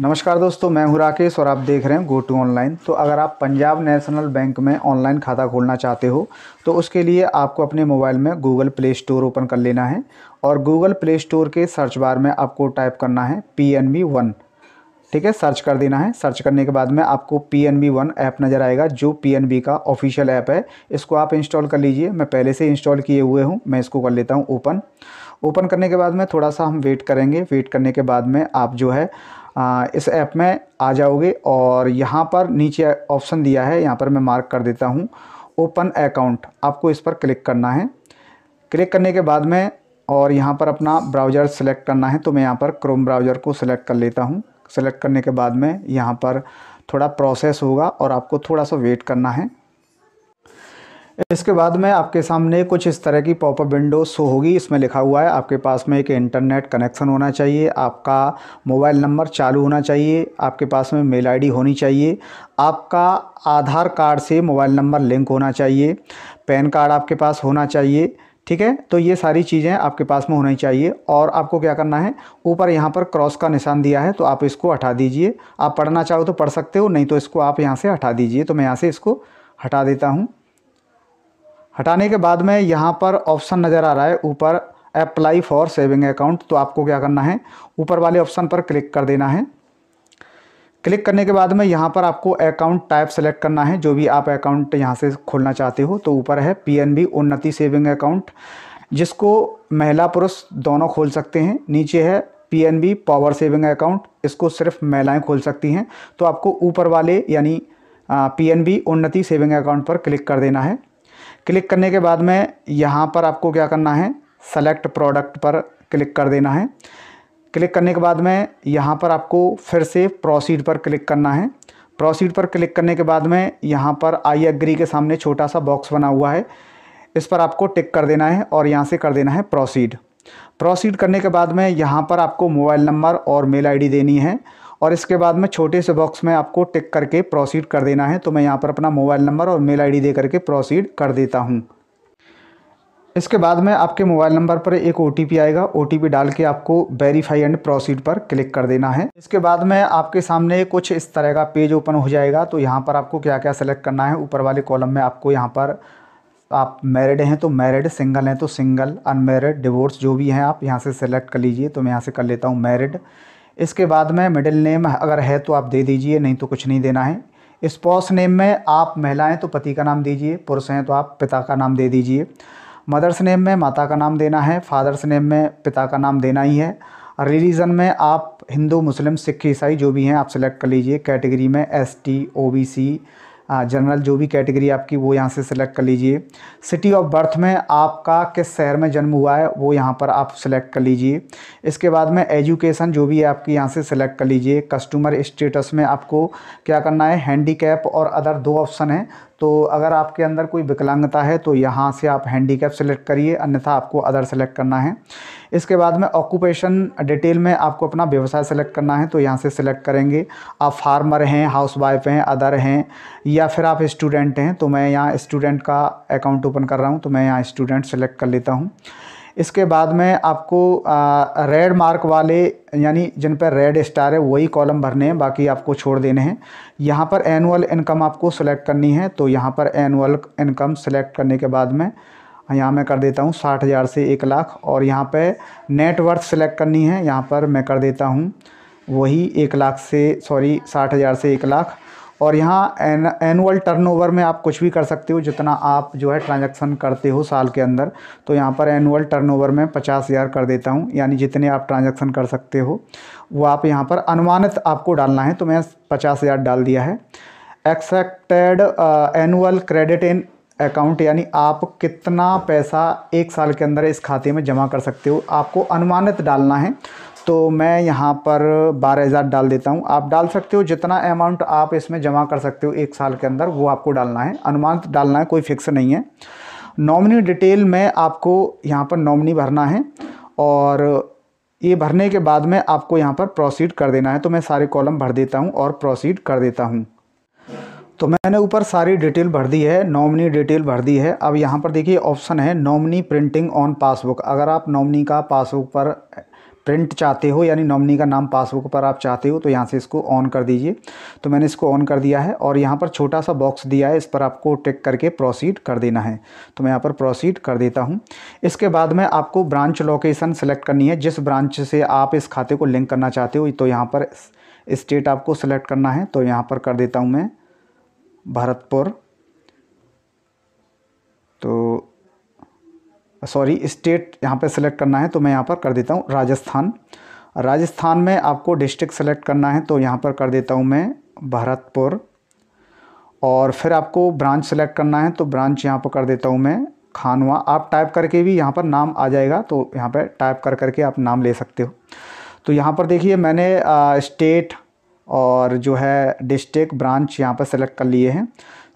नमस्कार दोस्तों मैं हूं राकेश और आप देख रहे हैं गो टू ऑनलाइन तो अगर आप पंजाब नेशनल बैंक में ऑनलाइन खाता खोलना चाहते हो तो उसके लिए आपको अपने मोबाइल में गूगल प्ले स्टोर ओपन कर लेना है और गूगल प्ले स्टोर के सर्च बार में आपको टाइप करना है पी एन बी वन ठीक है सर्च कर देना है सर्च करने के बाद में आपको P N B one app नज़र आएगा जो पी एन बी का ऑफिशियल ऐप है इसको आप इंस्टॉल कर लीजिए मैं पहले से इंस्टॉल किए हुए हूँ मैं इसको कर लेता हूँ ओपन ओपन करने के बाद में थोड़ा सा हम वेट करेंगे वेट करने के बाद में आप जो है इस ऐप में आ जाओगे और यहाँ पर नीचे ऑप्शन दिया है यहाँ पर मैं मार्क कर देता हूँ ओपन अकाउंट आपको इस पर क्लिक करना है क्लिक करने के बाद में और यहाँ पर अपना ब्राउज़र सेलेक्ट करना है तो मैं यहाँ पर क्रोम ब्राउज़र को सिलेक्ट कर लेता हूँ सेलेक्ट करने के बाद में यहाँ पर थोड़ा प्रोसेस होगा और आपको थोड़ा सा वेट करना है इसके बाद में आपके सामने कुछ इस तरह की पॉपअप विंडो शो होगी इसमें लिखा हुआ है आपके पास में एक इंटरनेट कनेक्शन होना चाहिए आपका मोबाइल नंबर चालू होना चाहिए आपके पास में मेल आईडी होनी चाहिए आपका आधार कार्ड से मोबाइल नंबर लिंक होना चाहिए पैन कार्ड आपके पास होना चाहिए ठीक है तो ये सारी चीज़ें आपके पास में होनी चाहिए और आपको क्या करना है ऊपर यहाँ पर क्रॉस का निशान दिया है तो आप इसको हटा दीजिए आप पढ़ना चाहो तो पढ़ सकते हो नहीं तो इसको आप यहाँ से हटा दीजिए तो मैं यहाँ से इसको हटा देता हूँ हटाने के बाद में यहाँ पर ऑप्शन नज़र आ रहा है ऊपर अप्लाई फॉर सेविंग अकाउंट तो आपको क्या करना है ऊपर वाले ऑप्शन पर क्लिक कर देना है क्लिक करने के बाद में यहाँ पर आपको अकाउंट टाइप सेलेक्ट करना है जो भी आप अकाउंट यहाँ से खोलना चाहते हो तो ऊपर है पीएनबी उन्नति सेविंग अकाउंट जिसको महिला पुरुष दोनों खोल सकते हैं नीचे है पीएनबी पावर सेविंग अकाउंट इसको सिर्फ महिलाएं खोल सकती हैं तो आपको ऊपर वाले यानी बी उन्नति सेविंग अकाउंट पर क्लिक कर देना है क्लिक करने के बाद में यहाँ पर आपको क्या करना है सेलेक्ट प्रोडक्ट पर क्लिक कर देना है क्लिक करने के बाद में यहाँ पर आपको फिर से प्रोसीड पर क्लिक करना है प्रोसीड पर क्लिक करने के बाद में यहाँ पर आई एग्री के सामने छोटा सा बॉक्स बना हुआ है इस पर आपको टिक कर देना है और यहाँ से कर देना है प्रोसीड प्रोसीड करने के बाद में यहाँ पर आपको मोबाइल नंबर और मेल आईडी देनी है और इसके बाद में छोटे से बॉक्स में आपको टिक करके प्रोसीड कर देना है तो मैं यहाँ पर अपना मोबाइल नंबर और मेल आईडी दे करके प्रोसीड कर देता हूँ इसके बाद में आपके मोबाइल नंबर पर एक ओ आएगा ओ डाल के आपको वेरीफाई एंड प्रोसीड पर क्लिक कर देना है इसके बाद में आपके सामने कुछ इस तरह का पेज ओपन हो जाएगा तो यहाँ पर आपको क्या क्या सेलेक्ट करना है ऊपर वाले कॉलम में आपको यहाँ पर आप मैरिड हैं तो मैरिड सिंगल हैं तो सिंगल अनमेरिड डिवोर्स जो भी हैं आप यहाँ से सेलेक्ट कर लीजिए तो मैं यहाँ से कर लेता हूँ मैरिड इसके बाद में मिडिल नेम अगर है तो आप दे दीजिए नहीं तो कुछ नहीं देना है स्पॉस नेम में आप महिलाएं तो पति का नाम दीजिए पुरुष हैं तो आप पिता का नाम दे दीजिए मदर्स नेम में माता का नाम देना है फादर्स नेम में पिता का नाम देना ही है रिलीज़न में आप हिंदू मुस्लिम सिख ईसाई जो भी हैं आप सेलेक्ट कर लीजिए कैटेगरी में S T O B C general हाँ, जो भी कैटेगरी आपकी वो यहाँ से सिलेक्ट कर लीजिए सिटी ऑफ बर्थ में आपका किस शहर में जन्म हुआ है वो यहाँ पर आप सिलेक्ट कर लीजिए इसके बाद में एजुकेशन जो भी है आपकी यहाँ से सिलेक्ट कर लीजिए कस्टमर स्टेटस में आपको क्या करना है हैंडी और अदर दो ऑप्शन हैं तो अगर आपके अंदर कोई विकलांगता है तो यहाँ से आप हैंडीकैप सेलेक्ट करिए अन्यथा आपको अदर सेलेक्ट करना है इसके बाद में ऑक्यूपेशन डिटेल में आपको अपना व्यवसाय सेलेक्ट करना है तो यहाँ से सिलेक्ट करेंगे आप फार्मर हैं हाउस वाइफ हैं अदर हैं या फिर आप स्टूडेंट हैं तो मैं यहाँ स्टूडेंट का अकाउंट ओपन कर रहा हूँ तो मैं यहाँ स्टूडेंट सेलेक्ट कर लेता हूँ इसके बाद में आपको रेड मार्क वाले यानी जिन पर रेड स्टार है वही कॉलम भरने हैं बाकी आपको छोड़ देने हैं यहाँ पर एनुअल इनकम आपको सेलेक्ट करनी है तो यहाँ पर एनुअल इनकम सेलेक्ट करने के बाद में यहाँ मैं कर देता हूँ साठ हज़ार से एक लाख और यहाँ पर नेटवर्थ सेलेक्ट करनी है यहाँ पर मैं कर देता हूँ वही एक लाख से सॉरी साठ हज़ार से एक लाख और यहाँ एनुअल टर्नओवर में आप कुछ भी कर सकते हो जितना आप जो है ट्रांजैक्शन करते हो साल के अंदर तो यहाँ पर एनुअल टर्नओवर में पचास हज़ार कर देता हूँ यानी जितने आप ट्रांजैक्शन कर सकते हो वो आप यहाँ पर अनुमानित आपको डालना है तो मैं पचास हज़ार डाल दिया है accepted annual credit in account यानी आप कितना पैसा एक साल के अंदर इस खाते में जमा कर सकते हो आपको अनुमानित डालना है तो मैं यहाँ पर बारह हज़ार डाल देता हूँ आप डाल सकते हो जितना अमाउंट आप इसमें जमा कर सकते हो एक साल के अंदर वो आपको डालना है अनुमान डालना है कोई फिक्स नहीं है नॉमिनी डिटेल में आपको यहाँ पर नॉमिनी भरना है और ये भरने के बाद में आपको यहाँ पर प्रोसीड कर देना है तो मैं सारे कॉलम भर देता हूँ और प्रोसीड कर देता हूँ तो मैंने ऊपर सारी डिटेल भर दी है नॉमिनी डिटेल भर दी है अब यहाँ पर देखिए ऑप्शन है नॉमिनी प्रिंटिंग ऑन पासबुक अगर आप नॉमिनी का पासबुक पर प्रिंट चाहते हो यानी नॉमनी का नाम पासबुक पर आप चाहते हो तो यहाँ से इसको ऑन कर दीजिए तो मैंने इसको ऑन कर दिया है और यहाँ पर छोटा सा बॉक्स दिया है इस पर आपको टिक करके प्रोसीड कर देना है तो मैं यहाँ पर प्रोसीड कर देता हूँ इसके बाद में आपको ब्रांच लोकेशन सेलेक्ट करनी है जिस ब्रांच से आप इस खाते को लिंक करना चाहते हो तो यहाँ पर स्टेट आपको सेलेक्ट करना है तो यहाँ पर कर देता हूँ मैं भरतपुर तो सॉरी स्टेट यहाँ पे सेलेक्ट करना है तो मैं यहाँ पर कर देता हूँ राजस्थान राजस्थान में आपको डिस्ट्रिक्ट सेलेक्ट करना है तो यहाँ पर कर देता हूँ मैं भरतपुर और फिर आपको ब्रांच सेलेक्ट करना है तो ब्रांच यहाँ पर कर देता हूँ मैं खानवा आप टाइप करके भी यहाँ पर नाम आ जाएगा तो यहाँ पर टाइप कर करके आप नाम ले सकते हो तो यहाँ पर देखिए मैंने स्टेट और जो है डिस्ट्रिक्ट ब्रांच यहाँ पर सेलेक्ट कर लिए हैं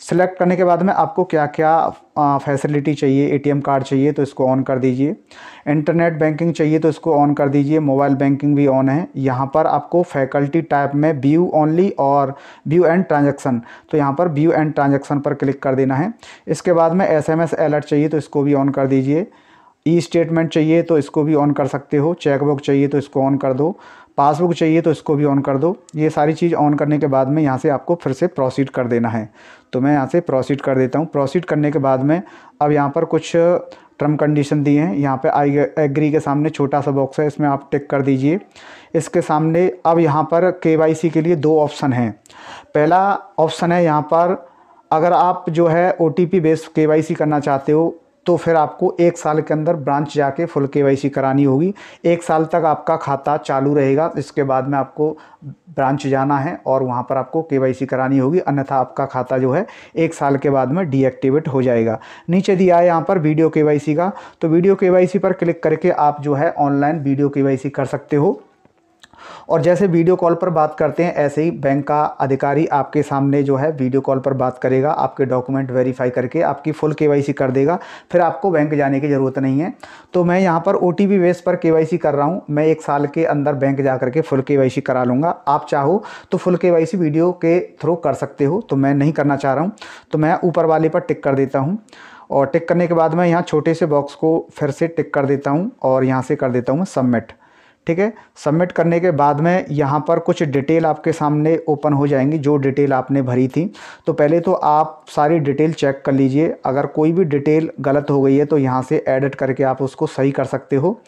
सेलेक्ट करने के बाद में आपको क्या क्या फैसिलिटी चाहिए एटीएम कार्ड चाहिए तो इसको ऑन कर दीजिए इंटरनेट बैंकिंग चाहिए तो इसको ऑन कर दीजिए मोबाइल बैंकिंग भी ऑन है यहाँ पर आपको फैकल्टी टाइप में व्यू ओनली और व्यू एंड ट्रांजैक्शन तो यहाँ पर व्यू एंड ट्रांजैक्शन पर क्लिक कर देना है इसके बाद में एस एम अलर्ट चाहिए तो इसको भी ऑन कर दीजिए ई स्टेटमेंट चाहिए तो इसको भी ऑन कर सकते हो चेकबुक चाहिए तो इसको ऑन कर दो पासबुक चाहिए तो इसको भी ऑन कर दो ये सारी चीज़ ऑन करने के बाद में यहाँ से आपको फिर से प्रोसीड कर देना है तो मैं यहाँ से प्रोसीड कर देता हूँ प्रोसीड करने के बाद में अब यहाँ पर कुछ टर्म कंडीशन दिए हैं यहाँ पे आई एग्री के सामने छोटा सा बॉक्स है इसमें आप टिक कर दीजिए इसके सामने अब यहाँ पर के के लिए दो ऑप्शन हैं पहला ऑप्शन है यहाँ पर अगर आप जो है ओ टी पी बेस्ड के करना चाहते हो तो फिर आपको एक साल के अंदर ब्रांच जाके फुल के करानी होगी एक साल तक आपका खाता चालू रहेगा इसके बाद में आपको ब्रांच जाना है और वहाँ पर आपको के करानी होगी अन्यथा आपका खाता जो है एक साल के बाद में डीएक्टिवेट हो जाएगा नीचे दिया है यहाँ पर वीडियो के का तो वीडियो के पर क्लिक करके आप जो है ऑनलाइन वीडियो के कर सकते हो और जैसे वीडियो कॉल पर बात करते हैं ऐसे ही बैंक का अधिकारी आपके सामने जो है वीडियो कॉल पर बात करेगा आपके डॉक्यूमेंट वेरीफाई करके आपकी फुल के कर देगा फिर आपको बैंक जाने की ज़रूरत नहीं है तो मैं यहाँ पर ओ टी बेस पर के कर रहा हूँ मैं एक साल के अंदर बैंक जा करके फुल के करा लूँगा आप चाहो तो फुल के वीडियो के थ्रू कर सकते हो तो मैं नहीं करना चाह रहा हूँ तो मैं ऊपर वाले पर टिक कर देता हूँ और टिक करने के बाद मैं यहाँ छोटे से बॉक्स को फिर से टिक कर देता हूँ और यहाँ से कर देता हूँ सबमिट ठीक है सबमिट करने के बाद में यहाँ पर कुछ डिटेल आपके सामने ओपन हो जाएंगी जो डिटेल आपने भरी थी तो पहले तो आप सारी डिटेल चेक कर लीजिए अगर कोई भी डिटेल गलत हो गई है तो यहाँ से एडिट करके आप उसको सही कर सकते हो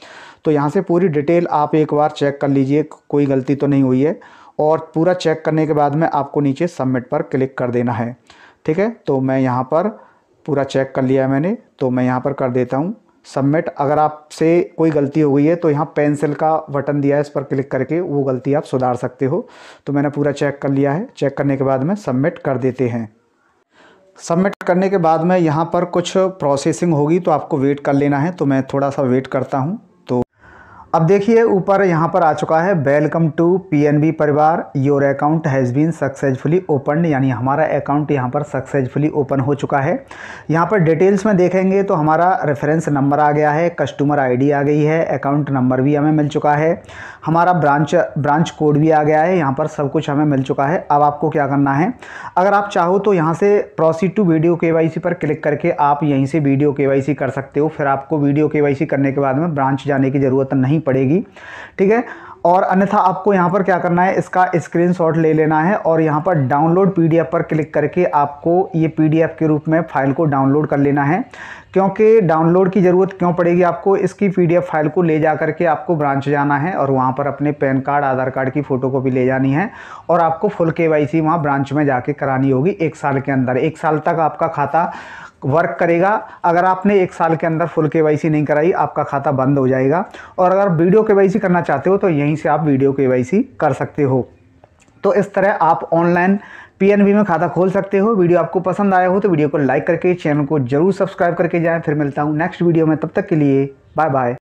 तो यहाँ से पूरी डिटेल आप एक बार चेक कर लीजिए कोई गलती तो नहीं हुई है और पूरा चेक करने के बाद में आपको नीचे सबमिट पर क्लिक कर देना है ठीक है तो मैं यहाँ पर पूरा चेक कर लिया मैंने तो मैं यहाँ पर कर देता हूँ सबमिट अगर आपसे कोई गलती हो गई है तो यहाँ पेंसिल का बटन दिया है इस पर क्लिक करके वो गलती आप सुधार सकते हो तो मैंने पूरा चेक कर लिया है चेक करने के बाद में सबमिट कर देते हैं सबमिट करने के बाद में यहाँ पर कुछ प्रोसेसिंग होगी तो आपको वेट कर लेना है तो मैं थोड़ा सा वेट करता हूँ अब देखिए ऊपर यहाँ पर आ चुका है वेलकम टू पीएनबी परिवार your account has been successfully open यानी हमारा अकाउंट यहाँ पर सक्सेसफुली ओपन हो चुका है यहाँ पर डिटेल्स में देखेंगे तो हमारा रेफरेंस नंबर आ गया है कस्टमर आईडी आ गई है अकाउंट नंबर भी हमें मिल चुका है हमारा ब्रांच ब्रांच कोड भी आ गया है यहाँ पर सब कुछ हमें मिल चुका है अब आपको क्या करना है अगर आप चाहो तो यहाँ से प्रोसीड टू वीडियो के पर क्लिक करके आप यहीं से वीडियो के कर सकते हो फिर आपको वीडियो के करने के बाद में ब्रांच जाने की ज़रूरत नहीं पड़ेगी ठीक है और अन्यथा आपको यहाँ पर क्या करना है इसका स्क्रीनशॉट ले लेना है और यहाँ पर डाउनलोड पीडीएफ पर क्लिक करके आपको ये पीडीएफ के रूप में फ़ाइल को डाउनलोड कर लेना है क्योंकि डाउनलोड की ज़रूरत क्यों पड़ेगी आपको इसकी पीडीएफ फाइल को ले जा करके आपको ब्रांच जाना है और वहाँ पर अपने पैन कार्ड आधार कार्ड की फ़ोटो भी ले जानी है और आपको फुल के वाई सी वहाँ ब्रांच में जाके करानी होगी एक साल के अंदर एक साल तक आपका खाता वर्क करेगा अगर आपने एक साल के अंदर फुल के नहीं कराई आपका खाता बंद हो जाएगा और अगर वीडियो के करना चाहते हो तो यहीं से आप वीडियो के कर सकते हो तो इस तरह आप ऑनलाइन पीएनबी में खाता खोल सकते हो वीडियो आपको पसंद आया हो तो वीडियो को लाइक करके चैनल को जरूर सब्सक्राइब करके जाएं फिर मिलता हूँ नेक्स्ट वीडियो में तब तक के लिए बाय बाय